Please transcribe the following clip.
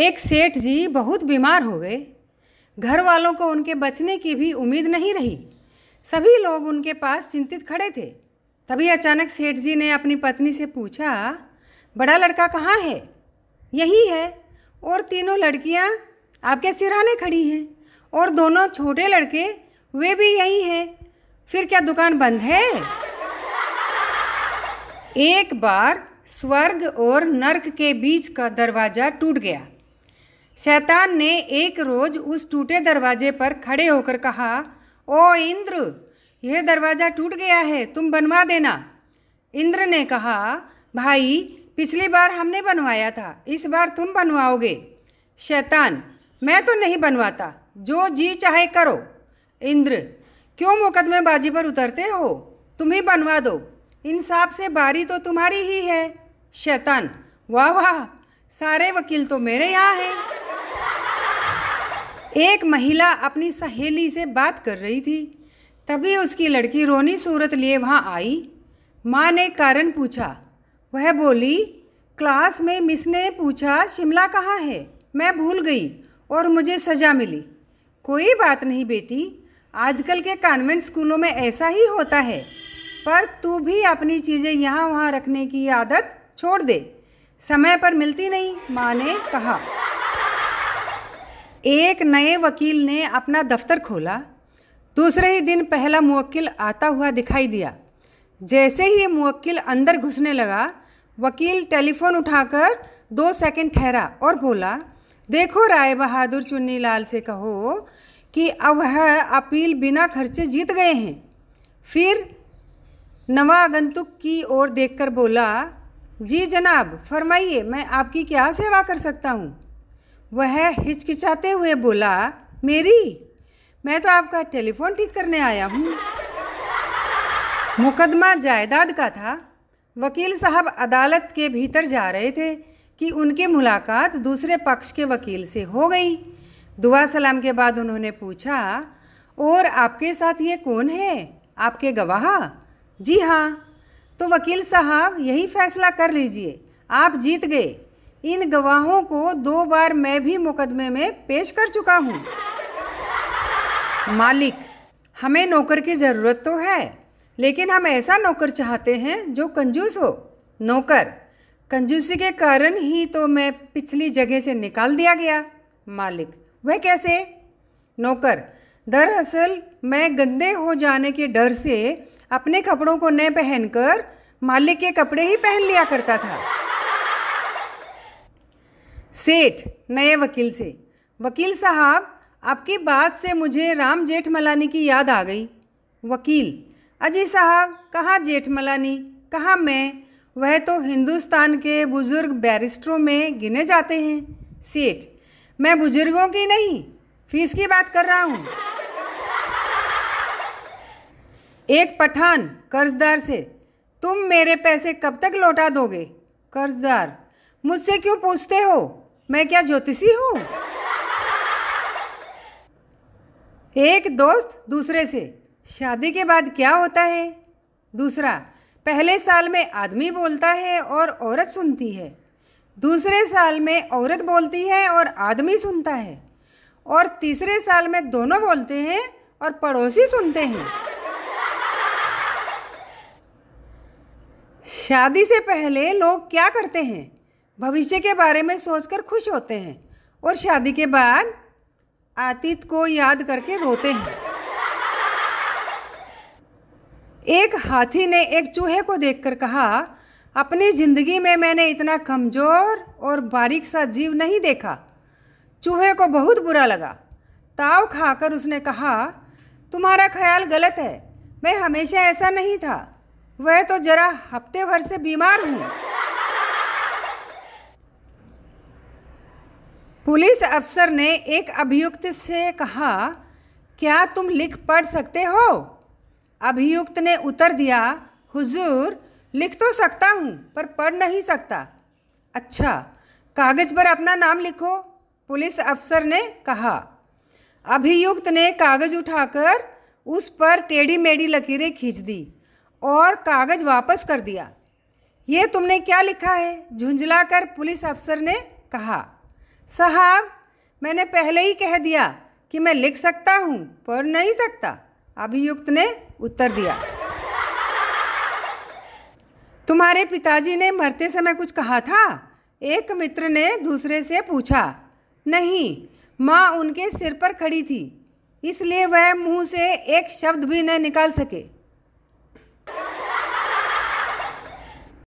एक सेठ जी बहुत बीमार हो गए घर वालों को उनके बचने की भी उम्मीद नहीं रही सभी लोग उनके पास चिंतित खड़े थे तभी अचानक सेठ जी ने अपनी पत्नी से पूछा बड़ा लड़का कहाँ है यही है और तीनों लड़कियाँ आपके सिराने खड़ी हैं और दोनों छोटे लड़के वे भी यही हैं फिर क्या दुकान बंद है एक बार स्वर्ग और नर्क के बीच का दरवाज़ा टूट गया शैतान ने एक रोज उस टूटे दरवाजे पर खड़े होकर कहा ओ इंद्र यह दरवाज़ा टूट गया है तुम बनवा देना इंद्र ने कहा भाई पिछली बार हमने बनवाया था इस बार तुम बनवाओगे शैतान मैं तो नहीं बनवाता जो जी चाहे करो इंद्र क्यों मुकदमेबाजी पर उतरते हो तुम ही बनवा दो इंसाफ से बारी तो तुम्हारी ही है शैतान वाह वाह सारे वकील तो मेरे यहाँ हैं एक महिला अपनी सहेली से बात कर रही थी तभी उसकी लड़की रोनी सूरत लिए वहाँ आई माँ ने कारण पूछा वह बोली क्लास में मिस ने पूछा शिमला कहाँ है मैं भूल गई और मुझे सज़ा मिली कोई बात नहीं बेटी आजकल के कॉन्वेंट स्कूलों में ऐसा ही होता है पर तू भी अपनी चीज़ें यहाँ वहाँ रखने की आदत छोड़ दे समय पर मिलती नहीं माँ ने कहा एक नए वकील ने अपना दफ्तर खोला दूसरे ही दिन पहला मुवक्किल आता हुआ दिखाई दिया जैसे ही मुवक्किल अंदर घुसने लगा वकील टेलीफोन उठाकर दो सेकंड ठहरा और बोला देखो राय बहादुर चुन्नी लाल से कहो कि अब वह अपील बिना खर्चे जीत गए हैं फिर नवा आगंतुक की ओर देखकर बोला जी जनाब फरमाइए मैं आपकी क्या सेवा कर सकता हूँ वह हिचकिचाते हुए बोला मेरी मैं तो आपका टेलीफोन ठीक करने आया हूँ मुकदमा जायदाद का था वकील साहब अदालत के भीतर जा रहे थे कि उनकी मुलाकात दूसरे पक्ष के वकील से हो गई दुआ सलाम के बाद उन्होंने पूछा और आपके साथ ये कौन है आपके गवाह जी हाँ तो वकील साहब यही फैसला कर लीजिए आप जीत गए इन गवाहों को दो बार मैं भी मुकदमे में पेश कर चुका हूँ मालिक हमें नौकर की ज़रूरत तो है लेकिन हम ऐसा नौकर चाहते हैं जो कंजूस हो नौकर कंजूसी के कारण ही तो मैं पिछली जगह से निकाल दिया गया मालिक वह कैसे नौकर दरअसल मैं गंदे हो जाने के डर से अपने कपड़ों को न पहनकर मालिक के कपड़े ही पहन लिया करता था सेठ नए वकील से वकील साहब आपकी बात से मुझे राम जेठमलानी की याद आ गई वकील अजी साहब कहाँ जेठमलानी कहाँ मैं वह तो हिंदुस्तान के बुज़ुर्ग बैरिस्टरों में गिने जाते हैं सेठ मैं बुज़ुर्गों की नहीं फीस की बात कर रहा हूँ एक पठान कर्जदार से तुम मेरे पैसे कब तक लौटा दोगे कर्जदार मुझसे क्यों पूछते हो मैं क्या ज्योतिषी हूँ एक दोस्त दूसरे से शादी के बाद क्या होता है दूसरा पहले साल में आदमी बोलता है और औरत सुनती है दूसरे साल में औरत बोलती है और आदमी सुनता है और तीसरे साल में दोनों बोलते हैं और पड़ोसी सुनते हैं शादी से पहले लोग क्या करते हैं भविष्य के बारे में सोचकर खुश होते हैं और शादी के बाद अतीत को याद करके रोते हैं एक हाथी ने एक चूहे को देखकर कहा अपनी ज़िंदगी में मैंने इतना कमज़ोर और बारीक सा जीव नहीं देखा चूहे को बहुत बुरा लगा ताव खाकर उसने कहा तुम्हारा ख्याल गलत है मैं हमेशा ऐसा नहीं था वह तो ज़रा हफ्ते भर से बीमार हूँ पुलिस अफसर ने एक अभियुक्त से कहा क्या तुम लिख पढ़ सकते हो अभियुक्त ने उत्तर दिया हुजूर लिख तो सकता हूँ पर पढ़ नहीं सकता अच्छा कागज़ पर अपना नाम लिखो पुलिस अफसर ने कहा अभियुक्त ने कागज़ उठाकर उस पर टेढ़ी मेढ़ी लकीरें खींच दी और कागज़ वापस कर दिया ये तुमने क्या लिखा है झुंझला कर पुलिस अफसर ने कहा साहब मैंने पहले ही कह दिया कि मैं लिख सकता हूँ पढ़ नहीं सकता अभियुक्त ने उत्तर दिया तुम्हारे पिताजी ने मरते समय कुछ कहा था एक मित्र ने दूसरे से पूछा नहीं माँ उनके सिर पर खड़ी थी इसलिए वह मुंह से एक शब्द भी न निकाल सके